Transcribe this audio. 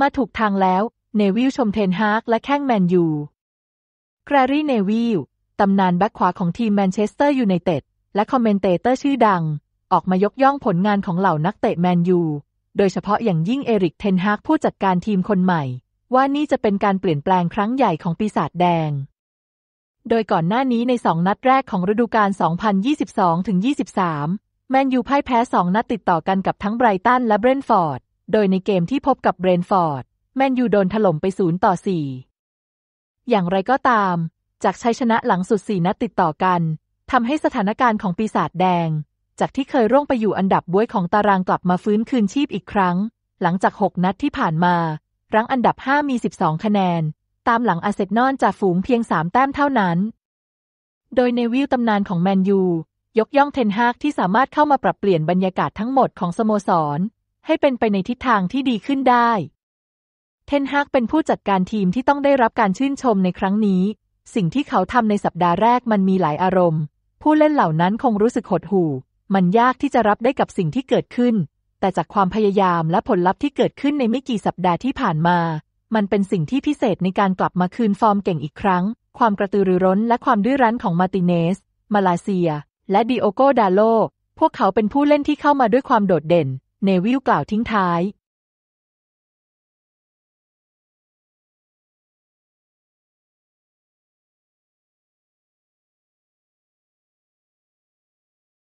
มาถูกทางแล้ว เนวิล ชมเทนฮากและแข้งแมนยูแกรรี่ เนวิล ตำนานแบ็คขวาของทีมแมนเชสเตอร์ยูไนเต็ด และคอมเมนเตเตอร์ชื่อดัง ออกมายกย่องผลงานของเหล่านักเตะแมนยู โดยเฉพาะอย่างยิ่งเอริกเทนฮากผู้จัดการทีมคนใหม่ ว่านี่จะเป็นการเปลี่ยนแปลงครั้งใหญ่ของปีศาจแดง โดยก่อนหน้านี้ในสองนัดแรกของฤดูกาล 2022-23 แมนยูพ่ายแพ้สองนัดติดต่อกันกับทั้งไบรตัน และเบรนฟอร์ดโดยในเกมที่พบกับเบรนฟอร์ดแมนยูโดนถล่มไปศูนย์ต่อสี่อย่างไรก็ตาม จากชัยชนะหลังสุดสี่นัดติดต่อกันทำให้สถานการณ์ของปีศาจแดง จากที่เคยร่วงไปอยู่อันดับบ้วยของตารางกลับมาฟื้นคืนชีพอีกครั้ง หลังจากหกนัดที่ผ่านมา รั้งอันดับ 5 มี 12 คะแนน ตามหลังอาเซนอนจากฝูงเพียง3แต้มเท่านั้น โดยในวิวตำนานของแมนยูยกย่องเทนฮากที่สามารถเข้ามาปรับเปลี่ยนบรรยากาศทั้งหมดของสโมสรให้เป็นไปในทิศทางที่ดีขึ้นได้ เทนฮากเป็นผู้จัดการทีมที่ต้องได้รับการชื่นชมในครั้งนี้ สิ่งที่เขาทำในสัปดาห์แรกมันมีหลายอารมณ์ ผู้เล่นเหล่านั้นคงรู้สึกหดหู่ มันยากที่จะรับได้กับสิ่งที่เกิดขึ้น แต่จากความพยายามและผลลัพธ์ที่เกิดขึ้นในไม่กี่สัปดาห์ที่ผ่านมา มันเป็นสิ่งที่พิเศษในการกลับมาคืนฟอร์มเก่งอีกครั้ง ความกระตือรือร้น และความดื้อรั้นของมาติเนส มาลาเซีย และดิโอโกดาโลพวกเขาเป็นผู้เล่นที่เข้ามาด้วยความโดดเด่นเนวิลกล่าวทิ้งท้าย